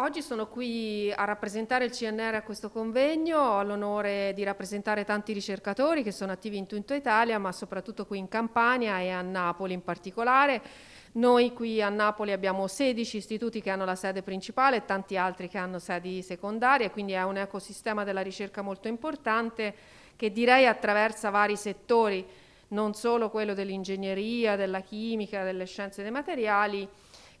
Oggi sono qui a rappresentare il CNR a questo convegno, ho l'onore di rappresentare tanti ricercatori che sono attivi in tutta Italia, ma soprattutto qui in Campania e a Napoli in particolare. Noi qui a Napoli abbiamo 16 istituti che hanno la sede principale e tanti altri che hanno sedi secondarie, quindi è un ecosistema della ricerca molto importante che direi attraversa vari settori, non solo quello dell'ingegneria, della chimica, delle scienze dei materiali,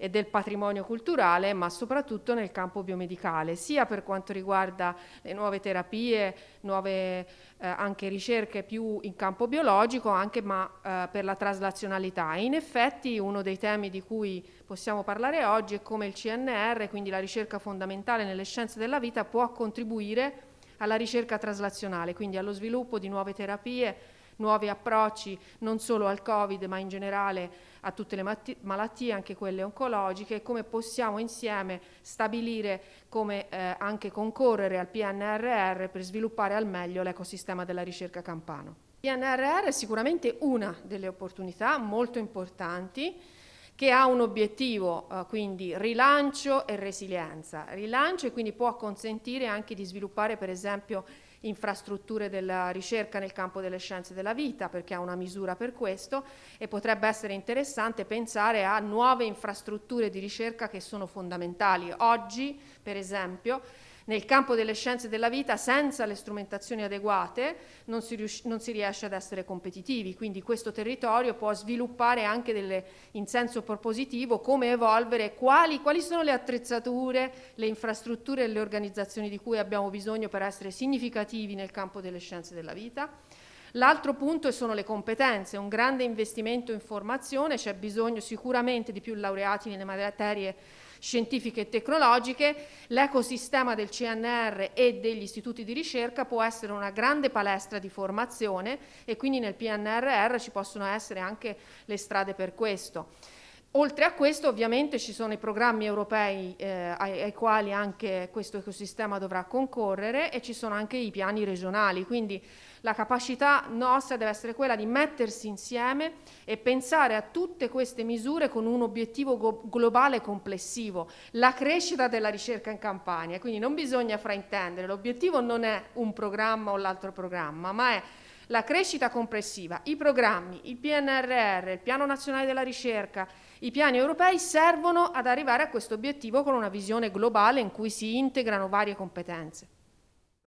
e del patrimonio culturale, ma soprattutto nel campo biomedicale, sia per quanto riguarda le nuove terapie, nuove eh, anche ricerche più in campo biologico, anche ma eh, per la traslazionalità. E in effetti uno dei temi di cui possiamo parlare oggi è come il CNR, quindi la ricerca fondamentale nelle scienze della vita, può contribuire alla ricerca traslazionale, quindi allo sviluppo di nuove terapie nuovi approcci non solo al Covid ma in generale a tutte le malattie, anche quelle oncologiche, e come possiamo insieme stabilire come eh, anche concorrere al PNRR per sviluppare al meglio l'ecosistema della ricerca campano. Il PNRR è sicuramente una delle opportunità molto importanti che ha un obiettivo, eh, quindi rilancio e resilienza. Rilancio e quindi può consentire anche di sviluppare per esempio infrastrutture della ricerca nel campo delle scienze della vita perché ha una misura per questo e potrebbe essere interessante pensare a nuove infrastrutture di ricerca che sono fondamentali. Oggi per esempio nel campo delle scienze della vita, senza le strumentazioni adeguate, non si, rius- non si riesce ad essere competitivi, quindi questo territorio può sviluppare anche delle, in senso propositivo come evolvere, quali, quali sono le attrezzature, le infrastrutture e le organizzazioni di cui abbiamo bisogno per essere significativi nel campo delle scienze della vita. L'altro punto sono le competenze, un grande investimento in formazione, c'è bisogno sicuramente di più laureati nelle materie scientifiche e tecnologiche, l'ecosistema del CNR e degli istituti di ricerca può essere una grande palestra di formazione e quindi nel PNRR ci possono essere anche le strade per questo. Oltre a questo ovviamente ci sono i programmi europei eh, ai, ai, quali anche questo ecosistema dovrà concorrere e ci sono anche i piani regionali, quindi la capacità nostra deve essere quella di mettersi insieme e pensare a tutte queste misure con un obiettivo globale complessivo, la crescita della ricerca in Campania, quindi non bisogna fraintendere, l'obiettivo non è un programma o l'altro programma, ma è la crescita complessiva, i programmi, il PNRR, il Piano Nazionale della Ricerca, i piani europei servono ad arrivare a questo obiettivo con una visione globale in cui si integrano varie competenze.